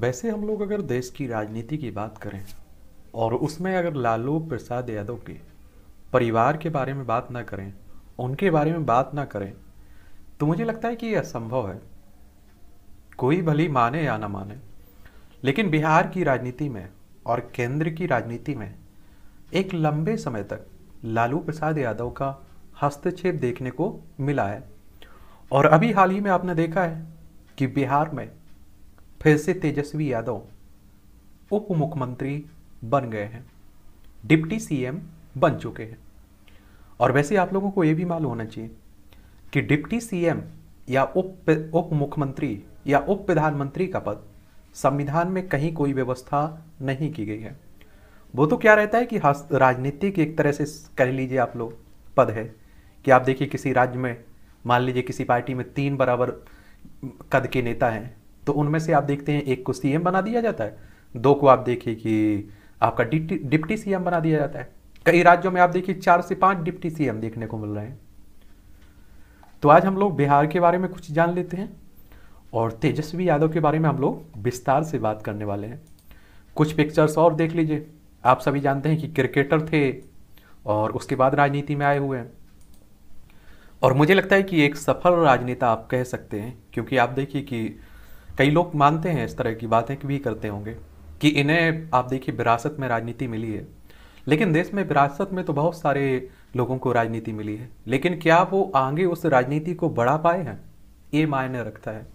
वैसे हम लोग अगर देश की राजनीति की बात करें और उसमें अगर लालू प्रसाद यादव के परिवार के बारे में बात ना करें उनके बारे में बात ना करें तो मुझे लगता है कि यह असंभव है कोई भली माने या ना माने लेकिन बिहार की राजनीति में और केंद्र की राजनीति में एक लंबे समय तक लालू प्रसाद यादव का हस्तक्षेप देखने को मिला है और अभी हाल ही में आपने देखा है कि बिहार में फिर से तेजस्वी यादव उप मुख्यमंत्री बन गए हैं डिप्टी सीएम बन चुके हैं और वैसे आप लोगों को ये भी मालूम होना चाहिए कि डिप्टी सीएम या उप उप मुख्यमंत्री या उप प्रधानमंत्री का पद संविधान में कहीं कोई व्यवस्था नहीं की गई है वो तो क्या रहता है कि राजनीतिक एक तरह से कह लीजिए आप लोग पद है कि आप देखिए किसी राज्य में मान लीजिए किसी पार्टी में तीन बराबर कद के नेता हैं तो उनमें से आप देखते हैं एक को सी बना दिया जाता है दो को आप देखिए कि आपका डिप्टी सीएम बना दिया जाता है कई राज्यों में आप देखिए चार से पांच डिप्टी सीएम देखने को मिल रहे हैं तो आज हम लोग बिहार के बारे में कुछ जान लेते हैं और तेजस्वी यादव के बारे में हम लोग विस्तार से बात करने वाले हैं कुछ पिक्चर्स और देख लीजिए आप सभी जानते हैं कि क्रिकेटर थे और उसके बाद राजनीति में आए हुए हैं और मुझे लगता है कि एक सफल राजनेता आप कह सकते हैं क्योंकि आप देखिए कि कई लोग मानते हैं इस तरह की बातें भी करते होंगे कि इन्हें आप देखिए विरासत में राजनीति मिली है लेकिन देश में विरासत में तो बहुत सारे लोगों को राजनीति मिली है लेकिन क्या वो आगे उस राजनीति को बढ़ा पाए हैं ये मायने रखता है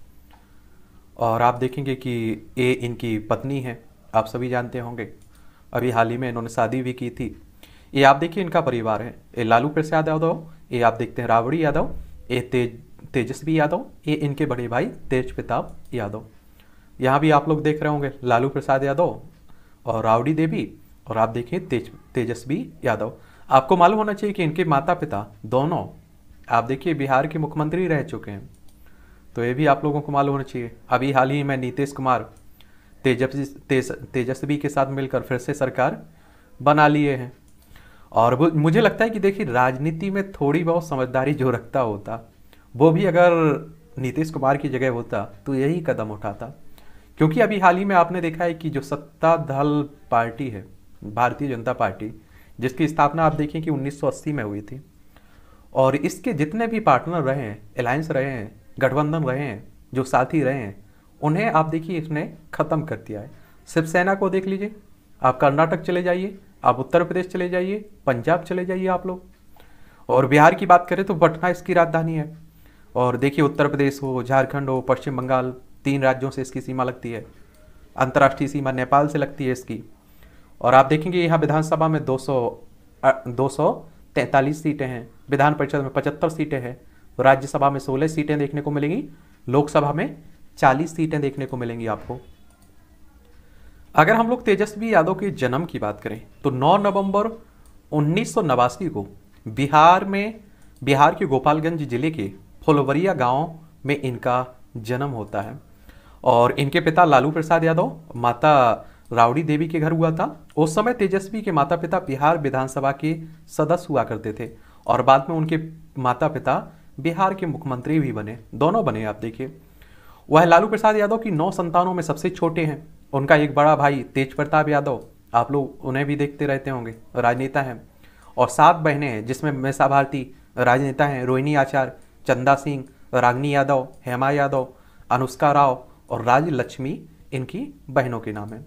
और आप देखेंगे कि ये इनकी पत्नी है आप सभी जानते होंगे अभी हाल ही में इन्होंने शादी भी की थी ये आप देखिए इनका परिवार है ये लालू प्रसाद यादव ये आप देखते हैं राबड़ी यादव ये तेज तेजस्वी यादव ये इनके बड़े भाई तेज प्रताप यादव यहाँ भी आप लोग देख रहे होंगे लालू प्रसाद यादव और रावड़ी देवी और आप देखिए तेज तेजस्वी यादव आपको मालूम होना चाहिए कि इनके माता पिता दोनों आप देखिए बिहार के मुख्यमंत्री रह चुके हैं तो ये भी आप लोगों को मालूम होना चाहिए अभी हाल ही में नीतीश कुमार तेजस्वी तेज, तेजस्वी के साथ मिलकर फिर से सरकार बना लिए हैं और मुझे लगता है कि देखिए राजनीति में थोड़ी बहुत समझदारी जो रखता होता वो भी अगर नीतीश कुमार की जगह होता तो यही कदम उठाता क्योंकि अभी हाल ही में आपने देखा है कि जो सत्ता दल पार्टी है भारतीय जनता पार्टी जिसकी स्थापना आप देखें कि 1980 में हुई थी और इसके जितने भी पार्टनर रहे हैं अलायंस रहे हैं गठबंधन रहे हैं जो साथी रहे हैं उन्हें आप देखिए इसने ख़त्म कर दिया है शिवसेना को देख लीजिए आप कर्नाटक चले जाइए आप उत्तर प्रदेश चले जाइए पंजाब चले जाइए आप लोग और बिहार की बात करें तो पटना इसकी राजधानी है और देखिए उत्तर प्रदेश हो झारखंड हो पश्चिम बंगाल तीन राज्यों से इसकी सीमा लगती है अंतर्राष्ट्रीय सीमा नेपाल से लगती है इसकी और आप देखेंगे यहाँ विधानसभा में दो सौ दो सौ तैंतालीस सीटें हैं विधान परिषद में पचहत्तर सीटें हैं तो राज्यसभा में सोलह सीटें देखने को मिलेंगी लोकसभा में चालीस सीटें देखने को मिलेंगी आपको अगर हम लोग तेजस्वी यादव के जन्म की बात करें तो 9 नवंबर उन्नीस को बिहार में बिहार के गोपालगंज जिले के फुलवरिया गांव में इनका जन्म होता है और इनके पिता लालू प्रसाद यादव माता रावड़ी देवी के घर हुआ था उस समय तेजस्वी के माता पिता बिहार विधानसभा के सदस्य हुआ करते थे और बाद में उनके माता पिता बिहार के मुख्यमंत्री भी बने दोनों बने आप देखिए वह लालू प्रसाद यादव की नौ संतानों में सबसे छोटे हैं उनका एक बड़ा भाई तेज प्रताप यादव आप लोग उन्हें भी देखते रहते होंगे राजनेता हैं और सात बहनें हैं जिसमें मैसा भारती राजनेता हैं रोहिणी आचार्य चंदा सिंह रागनी यादव हेमा यादव अनुष्का राव और राज लक्ष्मी इनकी बहनों के नाम हैं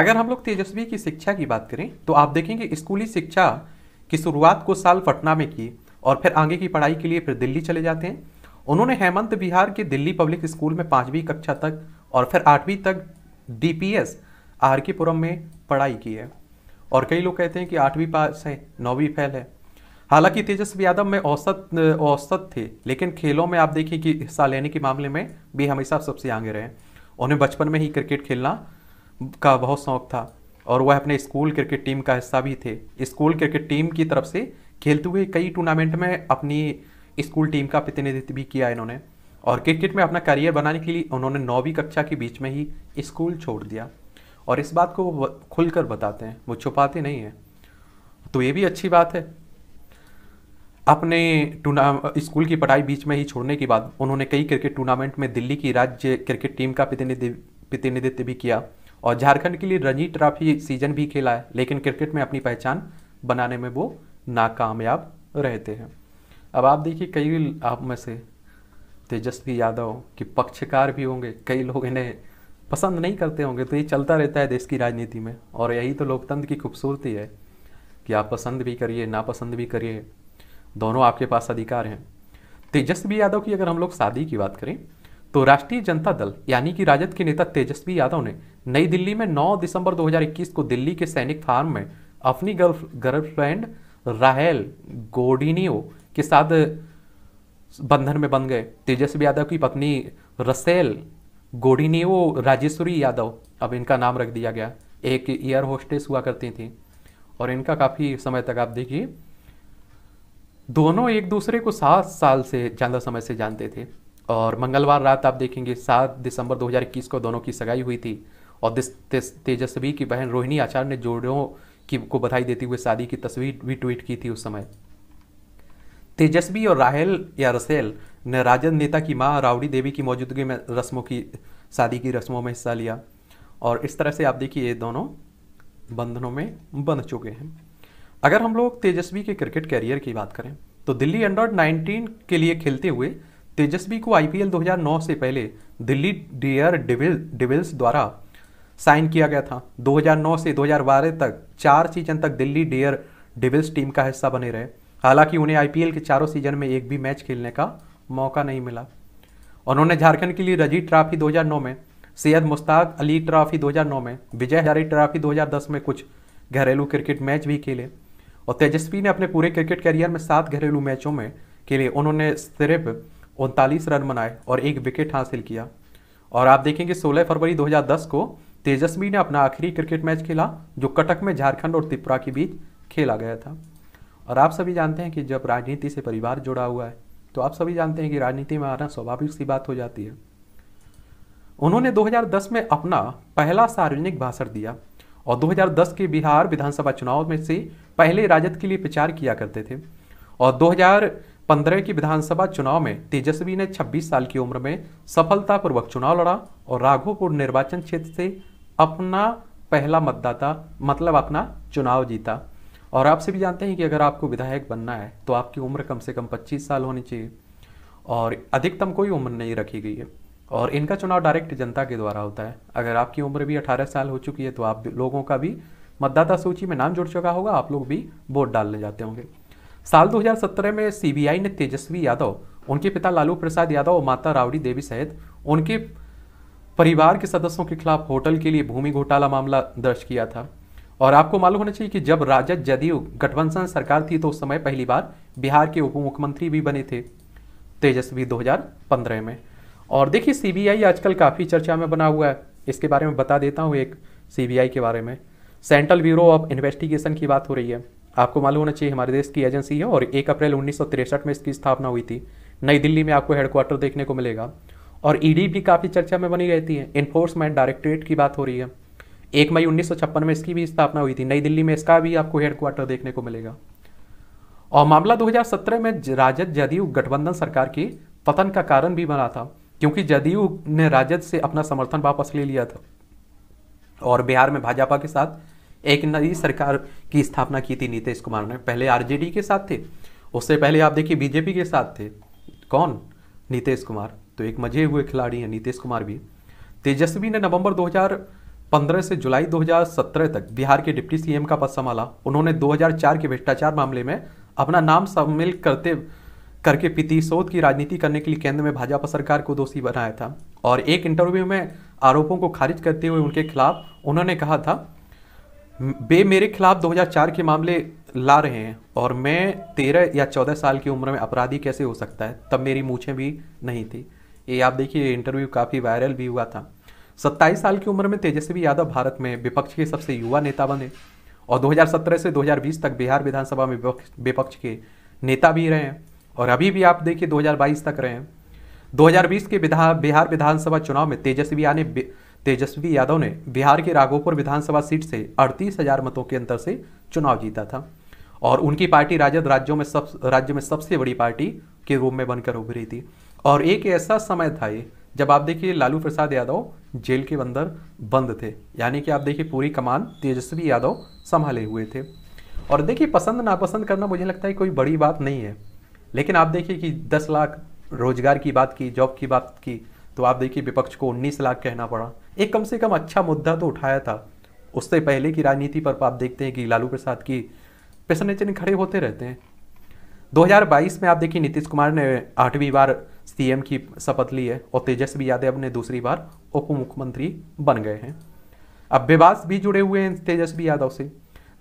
अगर हम लोग तेजस्वी की शिक्षा की बात करें तो आप देखेंगे स्कूली शिक्षा की शुरुआत कुछ साल पटना में की और फिर आगे की पढ़ाई के लिए फिर दिल्ली चले जाते हैं उन्होंने हेमंत बिहार के दिल्ली पब्लिक स्कूल में पाँचवीं कक्षा तक और फिर आठवीं तक एस आर के पुरम में पढ़ाई की है और कई लोग कहते हैं कि आठवीं पास है नौवीं फैल है हालांकि तेजस्वी यादव में औसत औसत थे लेकिन खेलों में आप देखिए कि हिस्सा लेने के मामले में भी हमेशा सबसे आगे रहे उन्हें बचपन में ही क्रिकेट खेलना का बहुत शौक था और वह अपने स्कूल क्रिकेट टीम का हिस्सा भी थे स्कूल क्रिकेट टीम की तरफ से खेलते हुए कई टूर्नामेंट में अपनी स्कूल टीम का प्रतिनिधित्व भी किया इन्होंने और क्रिकेट में अपना करियर बनाने के लिए उन्होंने नौवीं कक्षा के बीच में ही स्कूल छोड़ दिया और इस बात को खुलकर बताते हैं वो छुपाते नहीं हैं तो ये भी अच्छी बात है अपने टूर्ना स्कूल की पढ़ाई बीच में ही छोड़ने के बाद उन्होंने कई क्रिकेट टूर्नामेंट में दिल्ली की राज्य क्रिकेट टीम का प्रतिनिधित्व भी किया और झारखंड के लिए रणजी ट्रॉफी सीजन भी खेला है लेकिन क्रिकेट में अपनी पहचान बनाने में वो नाकामयाब रहते हैं अब आप देखिए कई आप में से तेजस्वी यादव के पक्षकार भी होंगे कई लोग इन्हें पसंद नहीं करते होंगे तो ये चलता रहता है देश की राजनीति में और यही तो लोकतंत्र की खूबसूरती है कि आप पसंद भी करिए नापसंद भी करिए दोनों आपके पास अधिकार हैं तेजस्वी यादव की अगर हम लोग शादी की बात करें तो राष्ट्रीय जनता दल यानी कि राजद के नेता तेजस्वी यादव ने नई दिल्ली में 9 दिसंबर 2021 को दिल्ली के सैनिक फार्म में अपनी गर्ल गर्लफ्रेंड राहेल गोडिनियो के साथ बंधन में बन गए तेजस्वी यादव की पत्नी रसेल गोडिनियो राजेश्वरी यादव अब इनका नाम रख दिया गया एक एयर होस्टेस हुआ करती थी और इनका काफ़ी समय तक आप देखिए दोनों एक दूसरे को सात साल से ज़्यादा समय से जानते थे और मंगलवार रात आप देखेंगे सात दिसंबर 2021 को दोनों की सगाई हुई थी और तेजस्वी की बहन रोहिणी आचार्य ने जोड़ों की को बधाई देते हुए शादी की तस्वीर भी ट्वीट की थी उस समय तेजस्वी और राहल या रसेल ने राजद नेता की माँ रावड़ी देवी की मौजूदगी में रस्मों की शादी की रस्मों में हिस्सा लिया और इस तरह से आप देखिए ये दोनों बंधनों में बंध चुके हैं अगर हम लोग तेजस्वी के क्रिकेट कैरियर की बात करें तो दिल्ली अंडर 19 के लिए खेलते हुए तेजस्वी को आईपीएल 2009 से पहले दिल्ली डियर डिविल डिविल्स द्वारा साइन किया गया था 2009 से 2012 तक चार सीजन तक दिल्ली डियर डिविल्स टीम का हिस्सा बने रहे हालांकि उन्हें आईपीएल के चारों सीजन में एक भी मैच खेलने का मौका नहीं मिला उन्होंने झारखंड के लिए रजी ट्रॉफी 2009 में सैयद मुश्ताक अली ट्रॉफी 2009 में विजय हजारी ट्रॉफी 2010 में कुछ घरेलू क्रिकेट मैच भी खेले और तेजस्वी ने अपने पूरे क्रिकेट कैरियर में सात घरेलू मैचों में के लिए उन्होंने सिर्फ उनतालीस रन बनाए और एक विकेट हासिल किया और आप देखेंगे 16 फरवरी 2010 को तेजस्वी ने अपना आखिरी क्रिकेट मैच खेला जो कटक में झारखंड और त्रिपुरा के बीच खेला गया था और आप सभी जानते हैं कि जब राजनीति से परिवार जुड़ा हुआ है तो आप सभी जानते हैं कि राजनीति में आना स्वाभाविक सी बात हो जाती है उन्होंने 2010 में अपना पहला सार्वजनिक भाषण दिया और 2010 के बिहार विधानसभा चुनाव में से पहले राजद के लिए प्रचार किया करते थे और 2015 की विधानसभा चुनाव में तेजस्वी ने 26 साल की उम्र में सफलतापूर्वक चुनाव लड़ा और राघोपुर निर्वाचन क्षेत्र से अपना पहला मतदाता मतलब अपना चुनाव जीता और आप सभी जानते हैं कि अगर आपको विधायक बनना है तो आपकी उम्र कम से कम 25 साल होनी चाहिए और अधिकतम कोई उम्र नहीं रखी गई है और इनका चुनाव डायरेक्ट जनता के द्वारा होता है अगर आपकी उम्र भी 18 साल हो चुकी है तो आप लोगों का भी मतदाता सूची में नाम जुड़ चुका होगा आप लोग भी वोट डालने जाते होंगे साल 2017 में सीबीआई ने तेजस्वी यादव उनके पिता लालू प्रसाद यादव और माता रावड़ी देवी सहित उनके परिवार के सदस्यों के खिलाफ होटल के लिए भूमि घोटाला मामला दर्ज किया था और आपको मालूम होना चाहिए कि जब राजद जदयू गठबंधन सरकार थी तो उस समय पहली बार बिहार के उप मुख्यमंत्री भी बने थे तेजस्वी 2015 में और देखिए सीबीआई आजकल काफ़ी चर्चा में बना हुआ है इसके बारे में बता देता हूँ एक सीबीआई के बारे में सेंट्रल ब्यूरो ऑफ इन्वेस्टिगेशन की बात हो रही है आपको मालूम होना चाहिए हमारे देश की एजेंसी है और एक अप्रैल उन्नीस में इसकी स्थापना हुई थी नई दिल्ली में आपको हेडक्वार्टर देखने को मिलेगा और ईडी e भी काफ़ी चर्चा में बनी रहती है इन्फोर्समेंट डायरेक्टरेट की बात हो रही है एक मई उन्नीस में इसकी भी स्थापना हुई थी नई दिल्ली में इसका भी आपको हेडक्वार्टर देखने को मिलेगा और मामला 2017 में राजद जदयू गठबंधन सरकार के पतन का कारण भी बना था क्योंकि जदयू ने राजद से अपना समर्थन वापस ले लिया था और बिहार में भाजपा के साथ एक नई सरकार की स्थापना की थी नीतीश कुमार ने पहले आरजेडी के साथ थे उससे पहले आप देखिए बीजेपी के साथ थे कौन नीतीश कुमार तो एक मजे हुए खिलाड़ी हैं नीतीश कुमार भी तेजस्वी ने नवंबर 2015 से जुलाई 2017 तक बिहार के डिप्टी सीएम का पद संभाला उन्होंने 2004 के भ्रष्टाचार मामले में अपना नाम शामिल करते करके प्रतिशोध की राजनीति करने के लिए केंद्र में भाजपा सरकार को दोषी बनाया था और एक इंटरव्यू में आरोपों को खारिज करते हुए उनके खिलाफ उन्होंने कहा था वे मेरे खिलाफ 2004 के मामले ला रहे हैं और मैं तेरह या चौदह साल की उम्र में अपराधी कैसे हो सकता है तब मेरी मूछें भी नहीं थी ये आप देखिए इंटरव्यू काफ़ी वायरल भी हुआ था सत्ताईस साल की उम्र में तेजस्वी यादव भारत में विपक्ष के सबसे युवा नेता बने और 2017 से 2020 तक बिहार विधानसभा में विपक्ष के नेता भी रहे हैं और अभी भी आप देखिए 2022 तक रहे हैं 2020 के विधा बिहार विधानसभा चुनाव में तेजस्वी यानी तेजस्वी यादव ने बिहार के राघोपुर विधानसभा सीट से अड़तीस हजार मतों के अंतर से चुनाव जीता था और उनकी पार्टी राजद राज्यों में सब राज्य में सबसे बड़ी पार्टी के रूप में बनकर उभरी थी और एक ऐसा समय था ये जब आप देखिए लालू प्रसाद यादव जेल के अंदर बंद थे यानी कि आप देखिए पूरी कमान तेजस्वी यादव संभाले हुए थे और देखिए पसंद नापसंद करना मुझे लगता है कोई बड़ी बात नहीं है लेकिन आप देखिए कि 10 लाख रोजगार की बात की जॉब की बात की तो आप देखिए विपक्ष को 19 लाख कहना पड़ा एक कम से कम अच्छा मुद्दा तो उठाया था उससे पहले की राजनीति पर आप देखते हैं कि लालू प्रसाद की प्रसन्न चिन्ह खड़े होते रहते हैं 2022 में आप देखिए नीतीश कुमार ने आठवीं बार सीएम की शपथ ली है और तेजस्वी यादव ने दूसरी बार उप मुख्यमंत्री बन गए हैं अब विवास भी जुड़े हुए हैं तेजस्वी यादव से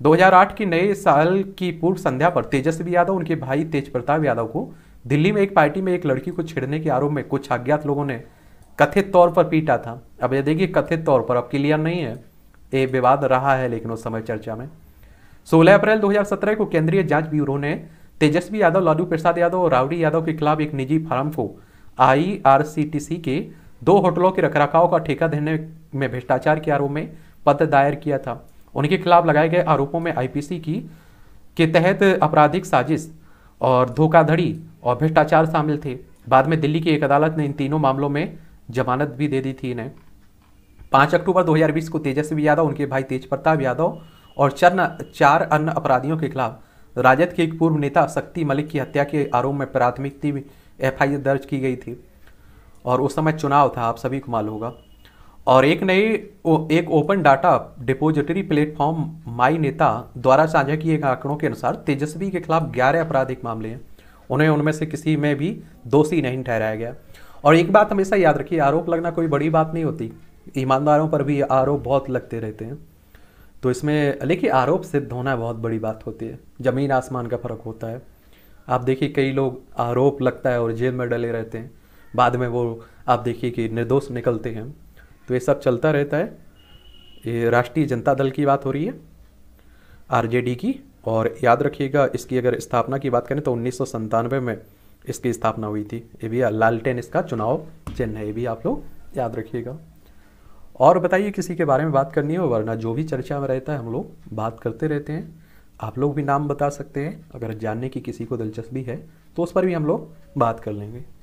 2008 के नए साल की पूर्व संध्या पर तेजस्वी यादव उनके भाई तेज प्रताप यादव को दिल्ली में एक पार्टी में एक लड़की को छेड़ने के आरोप में कुछ अज्ञात लोगों ने कथित तौर पर पीटा था अब ये देखिए कथित तौर पर अब क्लियर नहीं है ये विवाद रहा है लेकिन उस समय चर्चा में 16 अप्रैल 2017 को केंद्रीय जांच ब्यूरो ने तेजस्वी यादव लालू प्रसाद यादव और रावड़ी यादव के खिलाफ एक निजी फार्म को आईआरसीटीसी के दो होटलों के रखरखाव का ठेका देने में भ्रष्टाचार के आरोप में पद दायर किया था उनके खिलाफ लगाए गए आरोपों में आईपीसी की के तहत आपराधिक साजिश और धोखाधड़ी और भ्रष्टाचार शामिल थे बाद में दिल्ली की एक अदालत ने इन तीनों मामलों में जमानत भी दे दी थी इन्हें पाँच अक्टूबर 2020 को तेजस्वी यादव उनके भाई तेज प्रताप यादव और चरण चार अन्य अपराधियों के खिलाफ राजद के एक पूर्व नेता शक्ति मलिक की हत्या के आरोप में प्राथमिकती एफ दर्ज की गई थी और उस समय चुनाव था आप सभी को मालूम होगा और एक नए एक open data depository platform MyNeta द्वारा साझा किए गए आंकड़ों के अनुसार तेजस्वी के खिलाफ ग्यारह आपराधिक मामले हैं उन्हें उनमें से किसी में भी दोषी नहीं ठहराया गया और एक बात हमेशा याद रखिए आरोप लगना कोई बड़ी बात नहीं होती ईमानदारों पर भी आरोप बहुत लगते रहते हैं तो इसमें लेकिन आरोप सिद्ध होना बहुत बड़ी बात होती है ज़मीन आसमान का फर्क होता है आप देखिए कई लोग आरोप लगता है और जेल में डले रहते हैं बाद में वो आप देखिए कि निर्दोष निकलते हैं तो ये सब चलता रहता है ये राष्ट्रीय जनता दल की बात हो रही है आरजेडी की और याद रखिएगा इसकी अगर स्थापना की बात करें तो उन्नीस में इसकी स्थापना हुई थी ये भी लालटेन इसका चुनाव चिन्ह है ये भी आप लोग याद रखिएगा और बताइए किसी के बारे में बात करनी हो वरना जो भी चर्चा में रहता है हम लोग बात करते रहते हैं आप लोग भी नाम बता सकते हैं अगर जानने की किसी को दिलचस्पी है तो उस पर भी हम लोग बात कर लेंगे